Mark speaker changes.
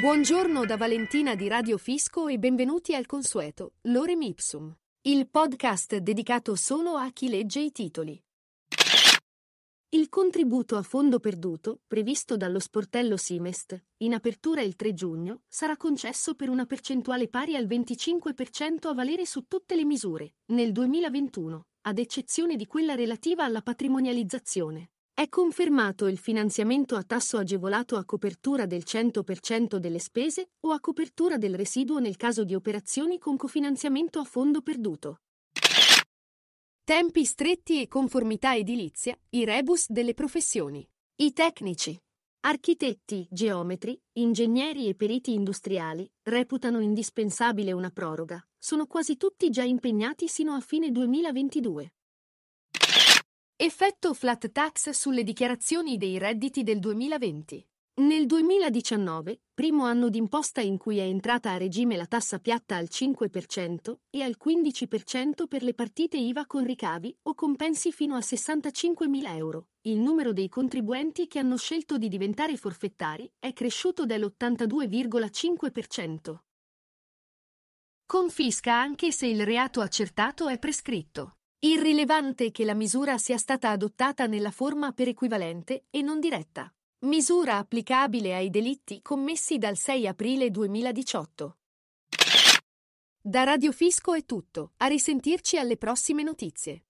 Speaker 1: Buongiorno da Valentina di Radio Fisco e benvenuti al consueto Lorem Ipsum, il podcast dedicato solo a chi legge i titoli. Il contributo a fondo perduto, previsto dallo sportello Simest, in apertura il 3 giugno, sarà concesso per una percentuale pari al 25% a valere su tutte le misure, nel 2021, ad eccezione di quella relativa alla patrimonializzazione. È confermato il finanziamento a tasso agevolato a copertura del 100% delle spese o a copertura del residuo nel caso di operazioni con cofinanziamento a fondo perduto. Tempi stretti e conformità edilizia, i rebus delle professioni. I tecnici. Architetti, geometri, ingegneri e periti industriali reputano indispensabile una proroga. Sono quasi tutti già impegnati sino a fine 2022. Effetto flat tax sulle dichiarazioni dei redditi del 2020. Nel 2019, primo anno d'imposta in cui è entrata a regime la tassa piatta al 5% e al 15% per le partite IVA con ricavi o compensi fino a 65.000 euro, il numero dei contribuenti che hanno scelto di diventare forfettari è cresciuto dell'82,5%. Confisca anche se il reato accertato è prescritto. Irrilevante che la misura sia stata adottata nella forma per equivalente e non diretta. Misura applicabile ai delitti commessi dal 6 aprile 2018. Da Radio Fisco è tutto, a risentirci alle prossime notizie.